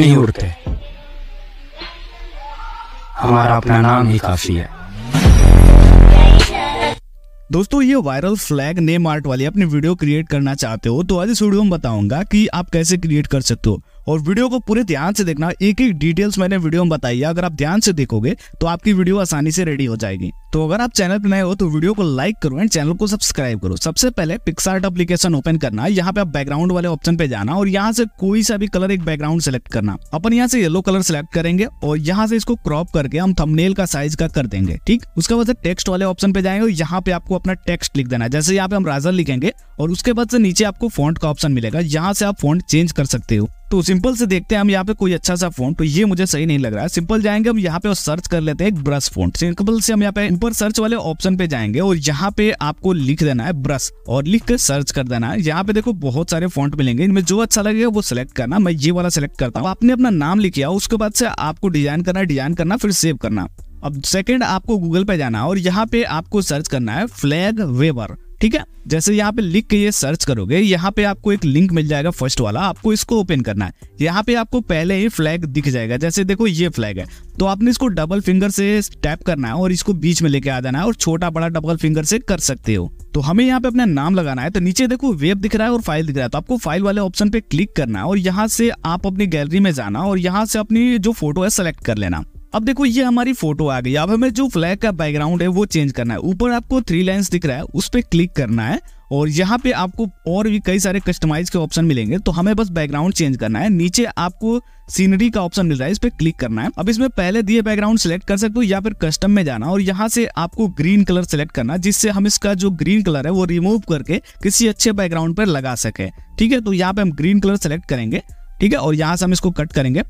नहीं उड़ते हमारा अपना नाम ही काफी है दोस्तों ये वायरल फ्लैग नेम आर्ट वाली अपनी वीडियो क्रिएट करना चाहते हो तो आज इस वीडियो में बताऊंगा कि आप कैसे क्रिएट कर सकते हो और वीडियो को पूरे ध्यान से देखना एक एक डिटेल्स मैंने वीडियो में बताई है अगर आप ध्यान से देखोगे तो आपकी वीडियो आसानी से रेडी हो जाएगी तो अगर आप चैनल पर नए हो तो वीडियो को लाइक करो एंड चैनल को सब्सक्राइब करो सबसे पहले पिक्सार्ट एप्लीकेशन ओपन करना यहाँ पे आप बैकग्राउंड वाले ऑप्शन पे जाना और यहाँ से कोई सा भी कलर एक बैकग्राउंड सेलेक्ट करना अपन यहाँ से येलो कलर सेलेक्ट करेंगे और यहाँ से इसको क्रॉप करके हम थंबनेल का साइज का कर देंगे ठीक उसके बाद टेक्स्ट वाले ऑप्शन पे जाएंगे यहाँ पे आपको अपना टेक्स्ट लिख देना जैसे यहाँ पे हम राजा लिखेंगे और उसके बाद से नीचे आपको फॉन्ट का ऑप्शन मिलेगा यहाँ से आप फॉन्ट चेंज कर सकते हो तो सिंपल से देखते हैं हम यहाँ पे कोई अच्छा सा फोन तो ये मुझे सही नहीं लग रहा है सिंपल जाएंगे हम यहाँ पे और सर्च कर लेते हैं ब्रश फोन सिंपल से हम यहाँ पे ऊपर सर्च वाले ऑप्शन पे जाएंगे और यहाँ पे आपको लिख देना है ब्रश और लिख कर सर्च कर देना है यहाँ पे देखो बहुत सारे फॉन्ट मिलेंगे इनमें जो अच्छा लगेगा वो सिलेक्ट करना मैं ये वाला सिलेक्ट करता हूँ आपने अपना नाम लिखा उसके बाद से आपको डिजाइन करना डिजाइन करना फिर सेव करना अब सेकंड आपको गूगल पे जाना है और यहाँ पे आपको सर्च करना है फ्लैग वेवर ठीक है जैसे यहाँ पे लिख के ये सर्च करोगे यहाँ पे आपको एक लिंक मिल जाएगा फर्स्ट वाला आपको इसको ओपन करना है यहाँ पे आपको पहले ही फ्लैग दिख जाएगा जैसे देखो ये फ्लैग है तो आपने इसको डबल फिंगर से टैप करना है और इसको बीच में लेके आ जाना है और छोटा बड़ा डबल फिंगर से कर सकते हो तो हमें यहाँ पे अपना नाम लगाना है तो नीचे देखो वेब दिख रहा है और फाइल दिख रहा है तो आपको फाइल वाले ऑप्शन पे क्लिक करना है और यहाँ से आप अपनी गैलरी में जाना और यहाँ से अपनी जो फोटो है सेलेक्ट कर लेना अब देखो ये हमारी फोटो आ गई अब हमें जो फ्लैग का बैकग्राउंड है वो चेंज करना है ऊपर आपको थ्री लाइन्स दिख रहा है उस पर क्लिक करना है और यहाँ पे आपको और भी कई सारे कस्टमाइज के ऑप्शन मिलेंगे तो हमें बस बैकग्राउंड चेंज करना है नीचे आपको सीनरी का ऑप्शन मिल रहा है इस पर क्लिक करना है अब इसमें पहले दिए बैकग्राउंड सेलेक्ट कर सकते हो या फिर कस्टम में जाना और यहाँ से आपको ग्रीन कलर सेलेक्ट करना है जिससे हम इसका जो ग्रीन कलर है वो रिमूव करके किसी अच्छे बैकग्राउंड पर लगा सके ठीक है तो यहाँ पे हम ग्रीन कलर सेलेक्ट करेंगे ठीक है और यहाँ से हम इसको कट करेंगे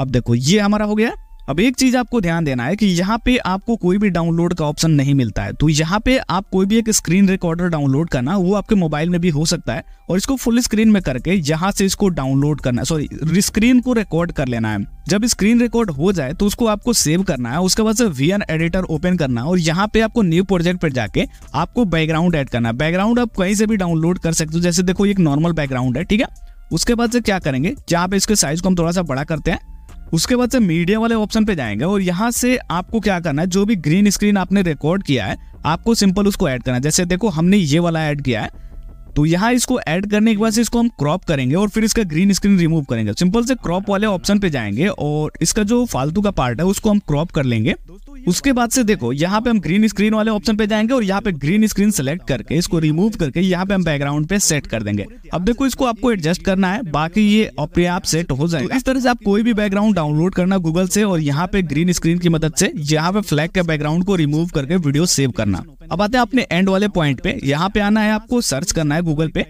अब देखो ये हमारा हो गया अब एक चीज आपको ध्यान देना है कि यहाँ पे आपको कोई भी डाउनलोड का ऑप्शन नहीं मिलता है तो यहाँ पे आप कोई भी एक स्क्रीन रिकॉर्डर डाउनलोड करना वो आपके मोबाइल में भी हो सकता है और इसको फुल स्क्रीन में करके यहाँ से इसको डाउनलोड करना सॉरी स्क्रीन को रिकॉर्ड कर लेना है जब स्क्रीन रिकॉर्ड हो जाए तो उसको आपको सेव करना है उसके बाद से एन एडिटर ओपन करना है और यहाँ पे आपको न्यू प्रोजेक्ट पर जाके आपको बैकग्राउंड एड करना है बैकग्राउंड आप कहीं से भी डाउनलोड कर सकते हो जैसे देखो एक नॉर्मल बैकग्राउंड है ठीक है उसके बाद से क्या करेंगे जहाँ पे इसके साइज को हम थोड़ा सा बड़ा करते हैं उसके बाद से मीडिया वाले ऑप्शन पे जाएंगे और यहाँ से आपको क्या करना है जो भी ग्रीन स्क्रीन आपने रिकॉर्ड किया है आपको सिंपल उसको ऐड करना है जैसे देखो हमने ये वाला ऐड किया है तो यहाँ इसको ऐड करने के बाद से इसको हम क्रॉप करेंगे और फिर इसका ग्रीन स्क्रीन रिमूव करेंगे सिंपल से क्रॉप वाले ऑप्शन पे जाएंगे और इसका जो फालतू का पार्ट है उसको हम क्रॉप कर लेंगे उसके बाद से देखो यहाँ पे हम ग्रीन स्क्रीन वाले ऑप्शन पे जाएंगे और यहाँ पे ग्रीन स्क्रीन सेलेक्ट करके इसको रिमूव करके यहाँ पे हम बैकग्राउंड पे सेट कर देंगे अब देखो इसको आपको एडजस्ट करना है बाकी ये अपने आप सेट हो जाएगा तो इस तरह से आप कोई भी बैकग्राउंड डाउनलोड करना गूगल से और यहाँ पे ग्रीन स्क्रीन की मदद से यहाँ पे फ्लैग के बैकग्राउंड को रिमूव करके वीडियो सेव करना अब आते हैं अपने एंड वाले पॉइंट पे यहाँ पे आना है आपको सर्च करना है गूगल पे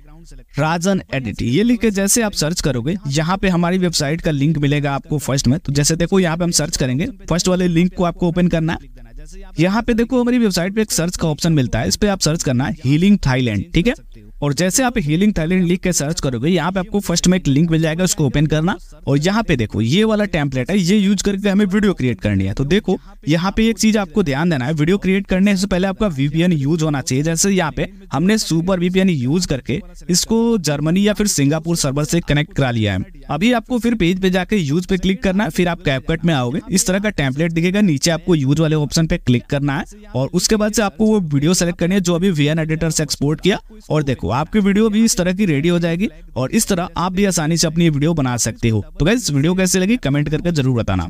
राजन एडिट ये लिख के जैसे आप सर्च करोगे यहाँ पे हमारी वेबसाइट का लिंक मिलेगा आपको फर्स्ट में तो जैसे देखो यहाँ पे हम सर्च करेंगे फर्स्ट वाले लिंक को आपको ओपन करना है यहाँ पे देखो हमारी वेबसाइट पे एक सर्च का ऑप्शन मिलता है इस पे आप सर्च करना है हीलिंग थाईलैंड ठीक है और जैसे आप हीलिंग थाईलैंड लिख के सर्च करोगे यहाँ पे आपको फर्स्ट में एक लिंक मिल जाएगा उसको ओपन करना और यहाँ पे देखो ये वाला टेम्पलेट है ये यूज करके हमें वीडियो क्रिएट करनी है तो देखो यहाँ पे एक चीज आपको ध्यान देना है वीडियो क्रिएट करने से पहले आपका वीपीएन यूज होना चाहिए जैसे यहाँ पे हमने सुपर वीपीएन यूज करके इसको जर्मनी या फिर सिंगापुर सर्वर से कनेक्ट करा लिया है अभी आपको फिर पेज पे जाके यूज पे क्लिक करना है फिर आप कैपकट में आओगे इस तरह का टेम्पलेट दिखेगा नीचे आपको यूज वाले ऑप्शन पे क्लिक करना है और उसके बाद से आपको वो वीडियो सेलेक्ट करनी है जो अभी वीएन एडिटर से एक्सपोर्ट किया और देखो तो आपकी वीडियो भी इस तरह की रेडी हो जाएगी और इस तरह आप भी आसानी से अपनी वीडियो बना सकते हो तो गैस वीडियो कैसे लगी कमेंट करके जरूर बताना